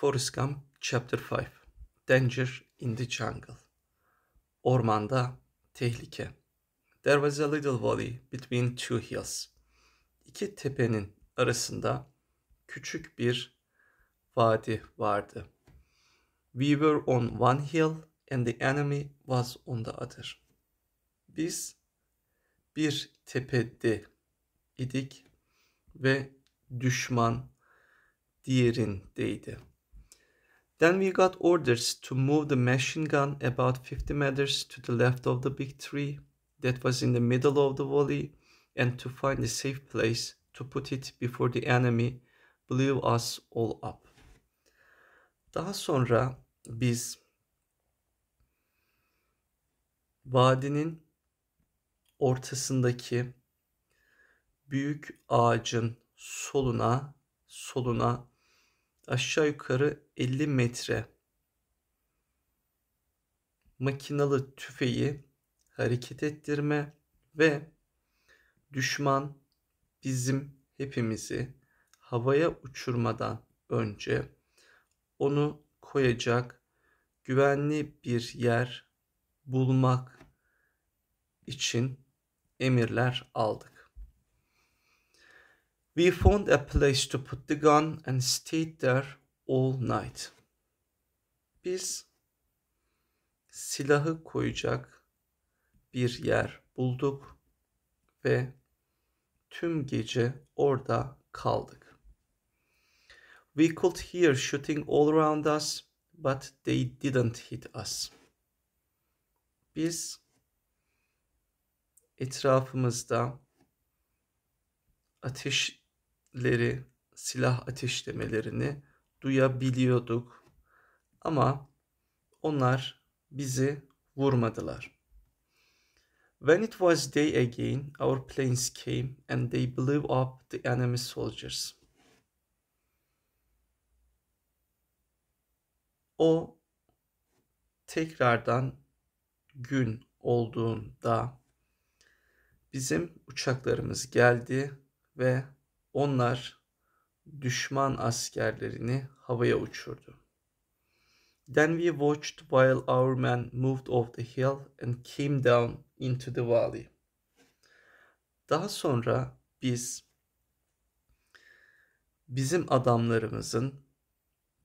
Forrest Gump Chapter 5 Danger in the Jungle Ormanda Tehlike There was a little valley between two hills. İki tepenin arasında küçük bir vadi vardı. We were on one hill and the enemy was on the other. Biz bir tepede idik ve düşman diğerindeydi.'' Then we got orders to move the machine gun about 50 meters to the left of the big tree that was in the middle of the valley and to find a safe place to put it before the enemy blew us all up. Daha sonra biz vadinin ortasındaki büyük ağacın soluna soluna aşağı yukarı 50 metre makinalı tüfeği hareket ettirme ve düşman bizim hepimizi havaya uçurmadan önce onu koyacak güvenli bir yer bulmak için emirler aldık. We found a place to put the gun and stayed there all night. Biz silahı koyacak bir yer bulduk ve tüm gece orada kaldık. We could hear shooting all around us, but they didn't hit us. Biz etrafımızda ateş sesleri, silah ateşlemelerini duyabiliyorduk. Ama onlar bizi vurmadılar. When it was day again, our planes came and they blew up the enemy soldiers. O tekrardan gün olduğunda bizim uçaklarımız geldi ve onlar düşman askerlerini havaya uçurdu. Then we watched while our men moved off the hill and came down into the valley. Daha sonra biz bizim adamlarımızın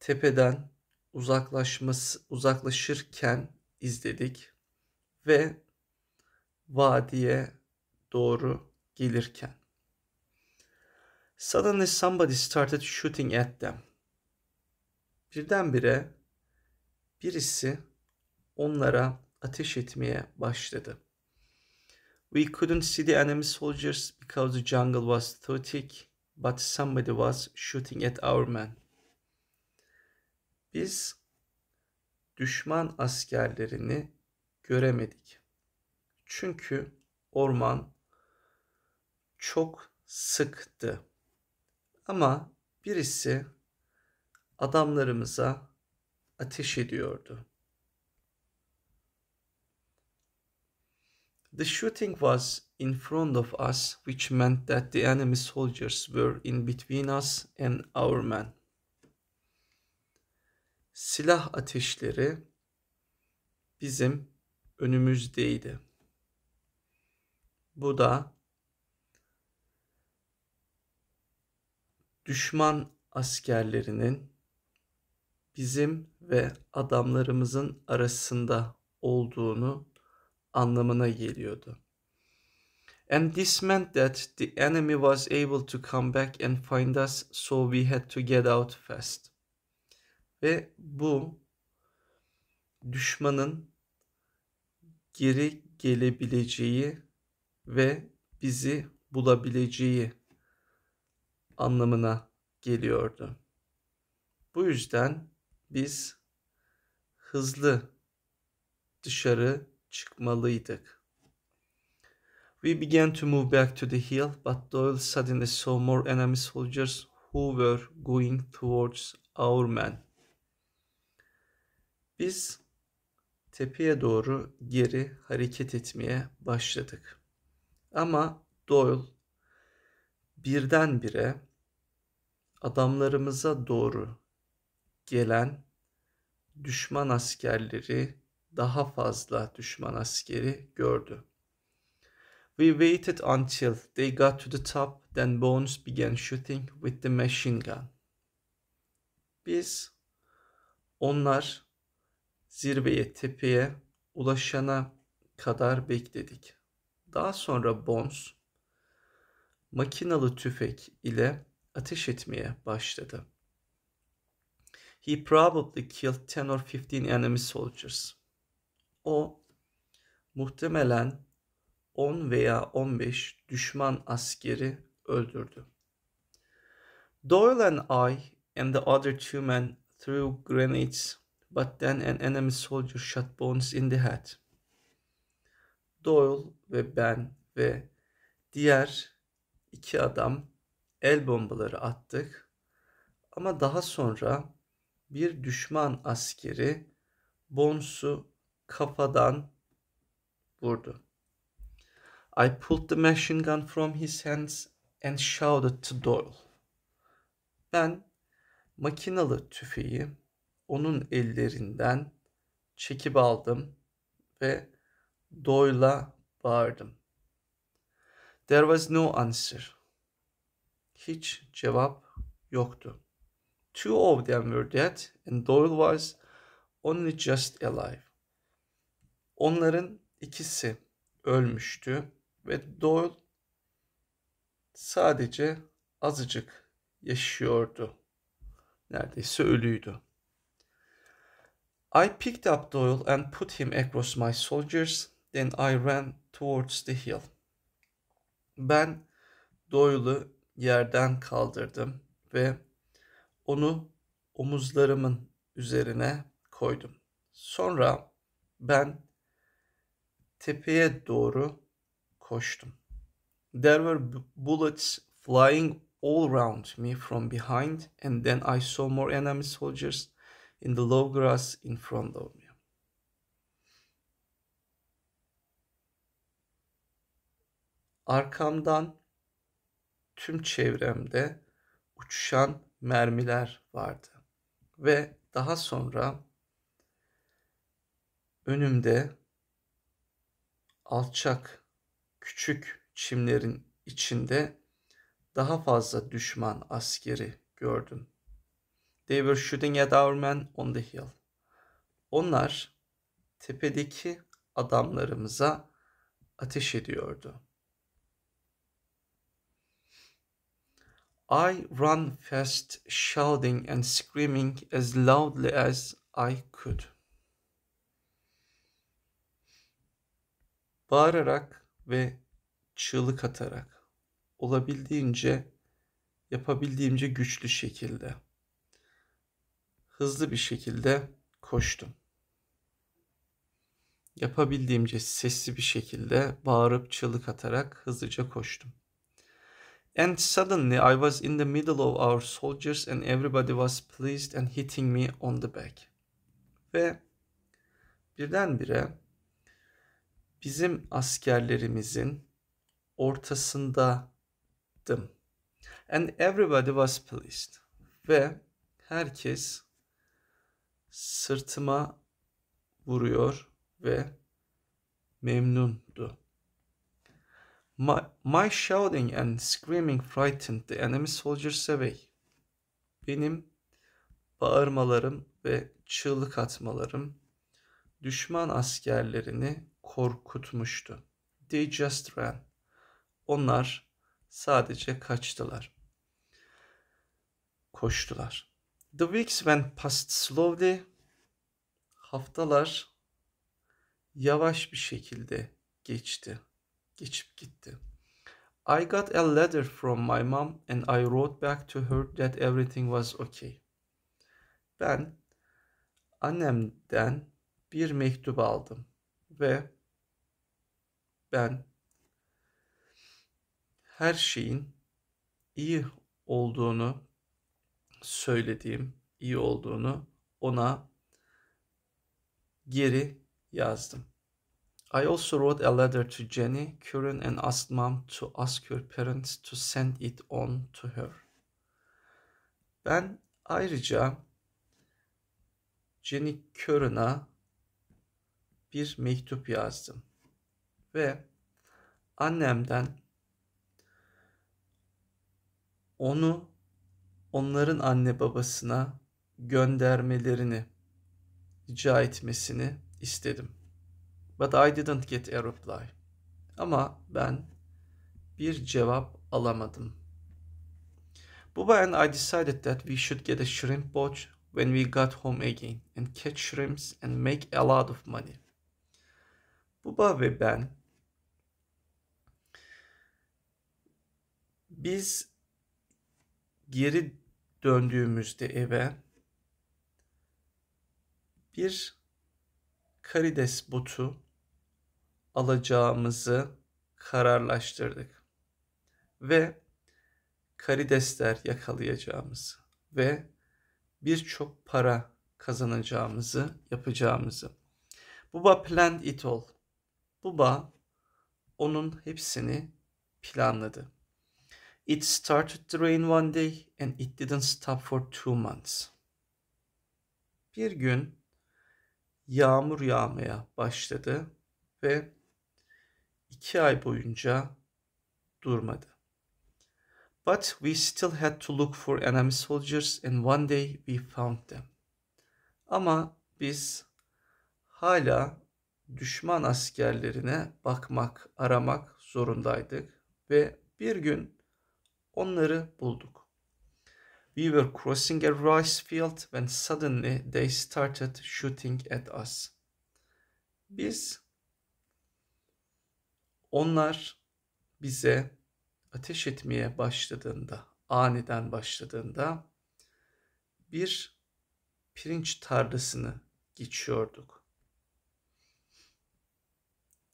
tepeden uzaklaşması uzaklaşırken izledik ve vadiye doğru gelirken Suddenly somebody started shooting at them. Birdenbire birisi onlara ateş etmeye başladı. We couldn't see the enemy soldiers because the jungle was too thick, but somebody was shooting at our men. Biz düşman askerlerini göremedik. Çünkü orman çok sıktı. Ama birisi adamlarımıza ateş ediyordu. The shooting was in front of us, which meant that the enemy soldiers were in between us and our men. Silah ateşleri bizim önümüzdeydi. Bu da düşman askerlerinin bizim ve adamlarımızın arasında olduğunu anlamına geliyordu. And this meant that the enemy was able to come back and find us, so we had to get out fast. Ve bu düşmanın geri gelebileceği ve bizi bulabileceği anlamına geliyordu. Bu yüzden biz hızlı dışarı çıkmalıydık. We began to move back to the hill, but Doyle suddenly saw more enemy soldiers who were going towards our men. Biz tepeye doğru geri hareket etmeye başladık. Ama Doyle birdenbire adamlarımıza doğru gelen düşman askerleri daha fazla düşman askeri gördü. We waited until they got to the top, then Bones began shooting with the machine gun. Biz onlar zirveye, tepeye ulaşana kadar bekledik. Daha sonra Bones makinalı tüfek ile ateş etmeye başladı. He probably killed 10 or 15 enemy soldiers. O muhtemelen 10 veya 15 düşman askeri öldürdü. Doyle and I and the other two men threw grenades, but then an enemy soldier shot Bones in the head. Doyle ve ben ve diğer iki adam el bombaları attık. Ama daha sonra bir düşman askeri Bones'u kafadan vurdu. I pulled the machine gun from his hands and shouted to Doyle. Ben makinalı tüfeği onun ellerinden çekip aldım ve Doyle'a bağırdım. There was no answer hiç cevap yoktu. Two of them were dead and Doyle was only just alive. Onların ikisi ölmüştü ve Doyle sadece azıcık yaşıyordu. Neredeyse ölüydü. I picked up Doyle and put him across my shoulders. Then I ran towards the hill. Ben Doyle'ı yerden kaldırdım ve onu omuzlarımın üzerine koydum. Sonra ben tepeye doğru koştum. There were bullets flying all around me from behind and then I saw more enemy soldiers in the low grass in front of me. Arkamdan tüm çevremde uçuşan mermiler vardı. Ve daha sonra önümde alçak küçük çimlerin içinde daha fazla düşman askeri gördüm. They were shooting at our men on the hill. Onlar tepedeki adamlarımıza ateş ediyordu. I run fast, shouting and screaming as loudly as I could. Bağırarak ve çığlık atarak olabildiğince yapabildiğimce güçlü şekilde hızlı bir şekilde koştum. Yapabildiğimce sesli bir şekilde bağırıp çığlık atarak hızlıca koştum. And suddenly I was in the middle of our soldiers and everybody was pleased and hitting me on the back. Ve birdenbire bizim askerlerimizin ortasındaydım. And everybody was pleased. Ve herkes sırtıma vuruyor ve memnundu. My, my shouting and screaming frightened the enemy soldiers away. Benim bağırmalarım ve çığlık atmalarım düşman askerlerini korkutmuştu. They just ran. Onlar sadece kaçtılar. Koştular. The weeks went past slowly. Haftalar yavaş bir şekilde geçti geçip gitti. I got a letter from my mom and I wrote back to her that everything was okay. Ben annemden bir mektup aldım ve ben her şeyin iyi olduğunu söylediğim iyi olduğunu ona geri yazdım. I also wrote a letter to Jenny Curran and asked mom to ask her parents to send it on to her. Ben ayrıca Jenny Curran'a bir mektup yazdım ve annemden onu onların anne babasına göndermelerini rica etmesini istedim. But I didn't get a reply. Ama ben bir cevap alamadım. Baba and I decided that we should get a shrimp boat when we got home again and catch shrimps and make a lot of money. Baba ve ben biz geri döndüğümüzde eve bir karides botu alacağımızı kararlaştırdık. Ve karidesler yakalayacağımızı ve birçok para kazanacağımızı yapacağımızı. Buba planned it all. Buba onun hepsini planladı. It started to rain one day and it didn't stop for two months. Bir gün yağmur yağmaya başladı ve 2 ay boyunca durmadı. But we still had to look for enemy soldiers and one day we found them. Ama biz hala düşman askerlerine bakmak, aramak zorundaydık ve bir gün onları bulduk. We were crossing a rice field when suddenly they started shooting at us. Biz onlar bize ateş etmeye başladığında, aniden başladığında bir pirinç tarlasını geçiyorduk.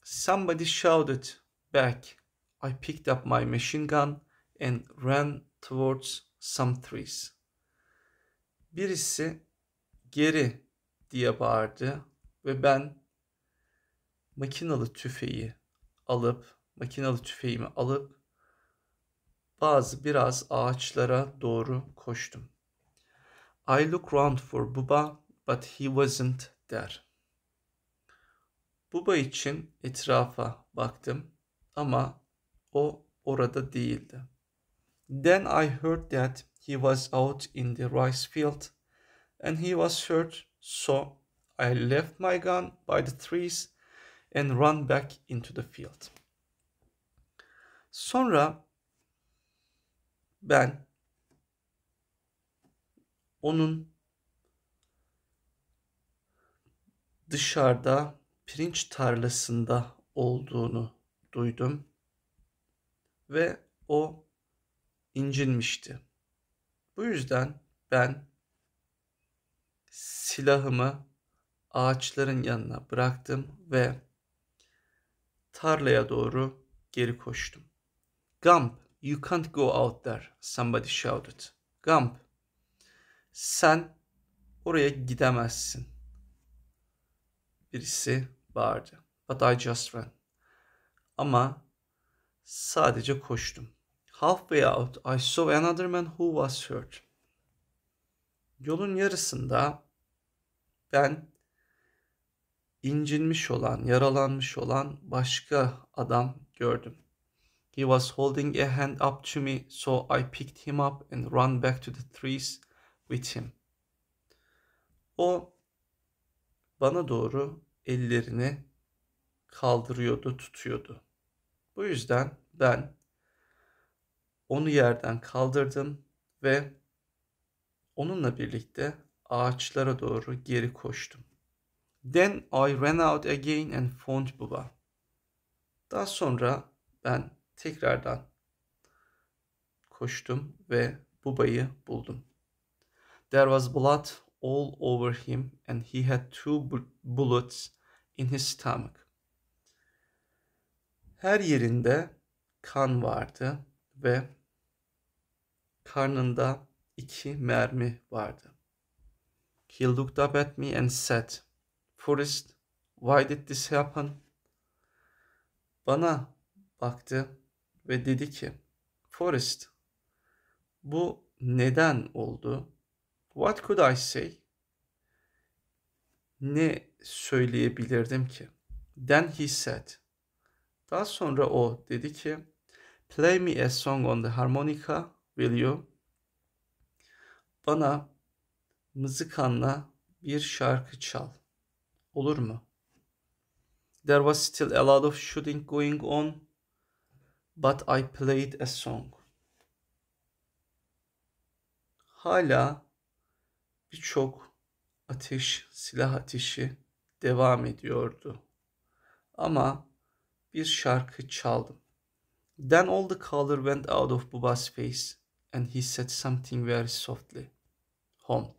Somebody shouted back. I picked up my machine gun and ran towards some trees. Birisi geri diye bağırdı ve ben makinalı tüfeği alıp makinalı tüfeğimi alıp bazı biraz ağaçlara doğru koştum. I look round for Buba, but he wasn't there. Buba için etrafa baktım ama o orada değildi. Then I heard that he was out in the rice field and he was hurt so I left my gun by the trees and run back into the field. Sonra ben onun dışarıda pirinç tarlasında olduğunu duydum ve o incinmişti. Bu yüzden ben silahımı ağaçların yanına bıraktım ve tarlaya doğru geri koştum. Gump, you can't go out there, somebody shouted. Gump, sen oraya gidemezsin. Birisi bağırdı. But I just ran. Ama sadece koştum. Halfway out, I saw another man who was hurt. Yolun yarısında ben incinmiş olan, yaralanmış olan başka adam gördüm. He was holding a hand up to me, so I picked him up and ran back to the trees with him. O bana doğru ellerini kaldırıyordu, tutuyordu. Bu yüzden ben onu yerden kaldırdım ve onunla birlikte ağaçlara doğru geri koştum. Then I ran out again and found Baba. Daha sonra ben tekrardan koştum ve Buba'yı buldum. There was blood all over him and he had two bullets in his stomach. Her yerinde kan vardı ve karnında iki mermi vardı. He looked up at me and said, Forrest, why şey did this happen? Bana baktı ve dedi ki, Forrest, bu neden oldu? What could I say? Ne söyleyebilirdim ki? Then he said. Daha sonra o dedi ki, Play me a song on the harmonica, will you? Bana mızıkanla bir şarkı çal.'' Olur mu? There was still a lot of shooting going on but I played a song. Hala birçok ateş, silah ateşi devam ediyordu. Ama bir şarkı çaldım. Then all the color went out of Buba's face and he said something very softly. Home.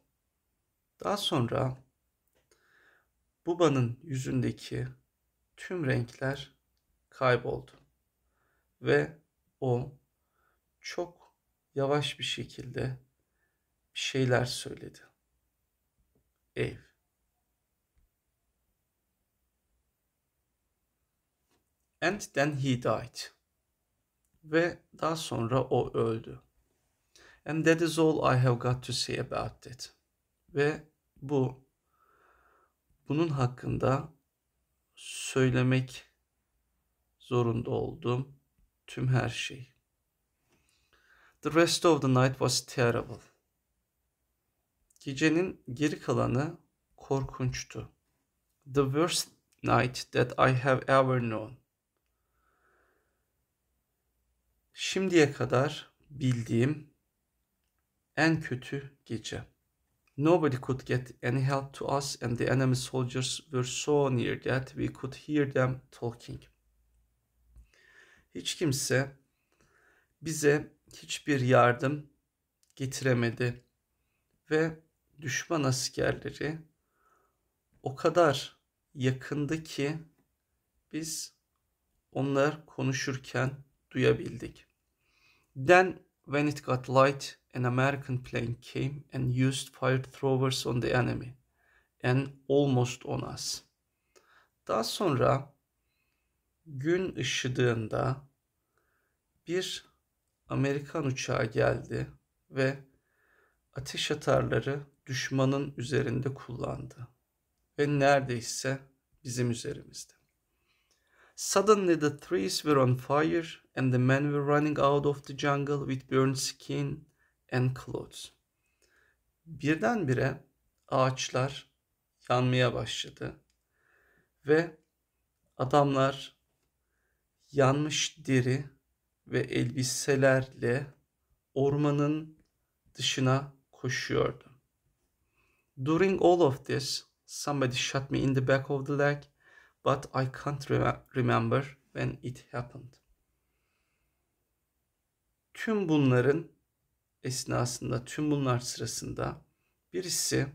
Daha sonra Buba'nın yüzündeki tüm renkler kayboldu ve o çok yavaş bir şekilde bir şeyler söyledi. Ev. And then he died. Ve daha sonra o öldü. And that is all I have got to say about it. Ve bu bunun hakkında söylemek zorunda oldum tüm her şey. The rest of the night was terrible. Gecenin geri kalanı korkunçtu. The worst night that I have ever known. Şimdiye kadar bildiğim en kötü gece. Nobody could get any help to us and the enemy soldiers were so near that we could hear them talking. Hiç kimse bize hiçbir yardım getiremedi ve düşman askerleri o kadar yakındı ki biz onlar konuşurken duyabildik. Then when it got light, an American plane came and used fire throwers on the enemy and almost on us. Daha sonra gün ışıdığında bir Amerikan uçağı geldi ve ateş atarları düşmanın üzerinde kullandı ve neredeyse bizim üzerimizde. Suddenly the trees were on fire and the men were running out of the jungle with burned skin and clothes. Birdenbire ağaçlar yanmaya başladı ve adamlar yanmış deri ve elbiselerle ormanın dışına koşuyordu. During all of this, somebody shot me in the back of the leg, but I can't re- remember when it happened. Tüm bunların esnasında tüm bunlar sırasında birisi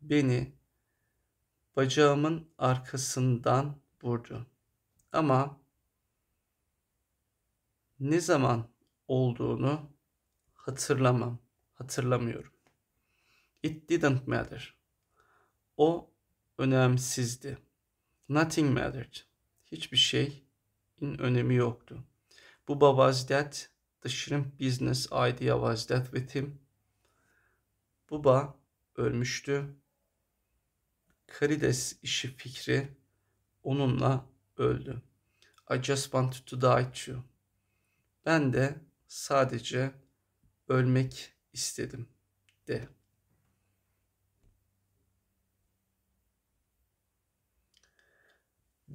beni bacağımın arkasından vurdu. Ama ne zaman olduğunu hatırlamam, hatırlamıyorum. It didn't matter. O önemsizdi. Nothing mattered. Hiçbir şeyin önemi yoktu. Bu was that The shrimp business idea was dead with him. Buba ölmüştü. Karides işi fikri onunla öldü. I just wanted to die too. Ben de sadece ölmek istedim de.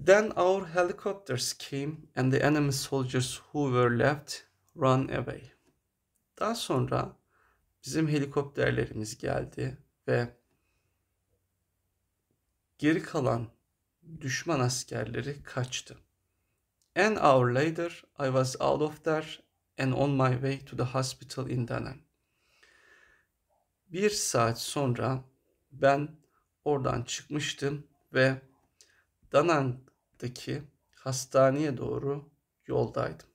Then our helicopters came and the enemy soldiers who were left Run Away. Daha sonra bizim helikopterlerimiz geldi ve geri kalan düşman askerleri kaçtı. An hour later I was out of there and on my way to the hospital in Danan. Bir saat sonra ben oradan çıkmıştım ve Danang'daki hastaneye doğru yoldaydım.